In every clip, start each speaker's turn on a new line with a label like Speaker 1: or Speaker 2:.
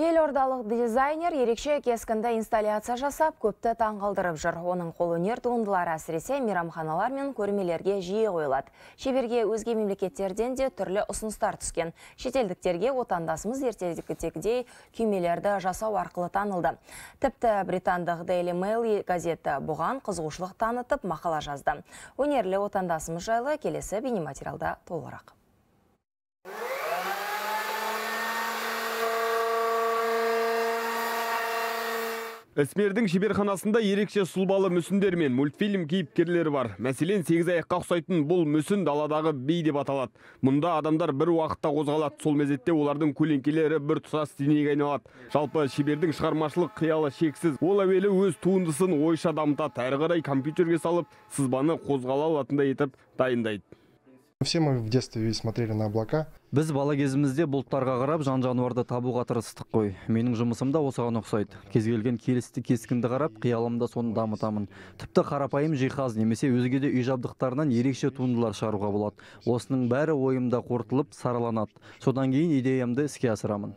Speaker 1: Елордалық дизайнер ерекше кескінді инсталляция жасап, көпті таңғалдырып жүр. Оның қолөнер туындылары әсіресе мерамханалар мен көрмелерге жиі қойылады. Шеберге өзге мемлекеттерден де түрлі ұсыныстар түскен. Шетелдіктерге отандасымыз ертедікідегідей күймелерді жасау арқылы танылды. Тіпті британдық Daily Mail газеті бұған қызығушылық танытып мақала жазды. Өнерлі отандасымыз жайлы келесі бейнематериалда толырақ
Speaker 2: ісмердің шеберханасында ерекше сұлбалы мүсіндер мен мультфильм кейіпкерлері бар мәселен сегіз аяққа ұқсайтын бұл мүсін даладағы бейдеп деп аталады мұнда адамдар бір уақытта қозғалады сол мезетте олардың көлеңкелері бір тұсас денеге айналады жалпы шебердің шығармашылық қиялы шексіз ол әуелі өз туындысын ойша дамытады әрі компьютерге салып сызбаны қозғала алатындай етіп дайындайды
Speaker 3: все мы
Speaker 4: в детстве смотрели на облака
Speaker 3: біз бала кезімізде бұлттарға қарап жан жануарды табуға тырыстық қой менің жұмысымда да осыған ұқсайды кез келген келісті кескінді қарап қиялымда соны дамытамын тіпті қарапайым жиһаз немесе өзге де үй жабдықтарынан ерекше туындылар шығаруға болады осының бәрі ойымда қорытылып сараланады содан кейін идеямды іске асырамын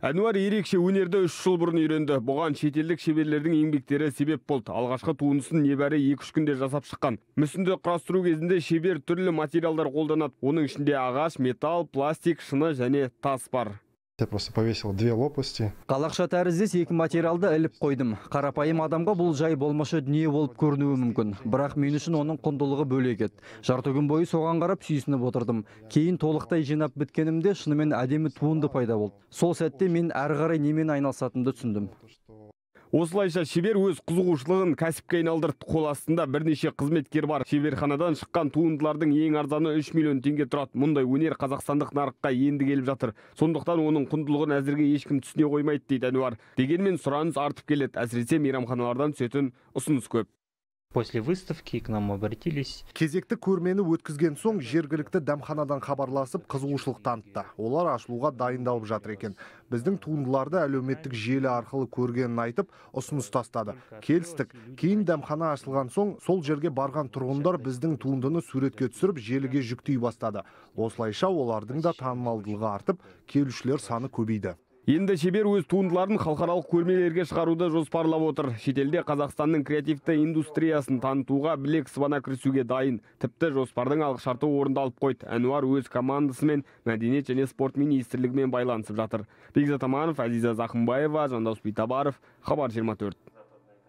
Speaker 2: әнуар ерекше өнерді үш жыл бұрын үйренді бұған шетелдік шеберлердің еңбектері себеп болды алғашқы туындысын небәрі екі үш күнде жасап шыққан мүсінді құрастыру кезінде шебер түрлі материалдар қолданады оның ішінде ағаш металл пластик шыны және тас бар
Speaker 4: я просто повесил две лопасти
Speaker 2: қалақша
Speaker 3: тәріздес екі материалды іліп қойдым қарапайым адамға бұл жай болмашы дүние болып көрінуі мүмкін бірақ мен үшін оның құндылығы бөлек еді бойы соған қарап сүйсініп отырдым кейін толықтай жинап біткенімде шынымен әдемі туынды пайда болды сол сәтте мен
Speaker 2: әрі немен айналысатынымды түсіндім осылайша шебер өз қызығушылығын кәсіпке айналдырды қол астында бірнеше қызметкер бар шеберханадан шыққан туындылардың ең арзаны 3 миллион теңге тұрады мұндай өнер қазақстандық нарыққа енді келіп жатыр сондықтан оның құндылығын әзірге ешкім түсіне қоймайды дейді әнуар дегенмен сұраныс артып келеді әсіресе мейрамханалардан түсетін ұсыныс көп после выставки к нам обратились кезекті көрмені өткізген соң жергілікті
Speaker 4: дәмханадан хабарласып қызығушылық танытты олар ашылуға дайындалып жатыр екен біздің туындыларды әлеуметтік желі арқылы көргенін айтып ұсыныс тастады келістік кейін дәмхана ашылған соң сол жерге барған тұрғындар біздің туындыны суретке түсіріп желіге жүктей бастады осылайша олардың да танымалдылығы артып келушілер саны көбейді
Speaker 2: енді шебер өз туындыларын халықаралық көрмелерге шығаруды жоспарлап отыр шетелде қазақстанның креативті индустриясын танытуға білек сыбана кірісуге дайын тіпті жоспардың алғышарты орындалып қойды әнуар өз командасымен мәдениет және спорт министрлігімен байланысып жатыр бекзат аманов әзиза Зақымбаева, жандос битабаров хабар 24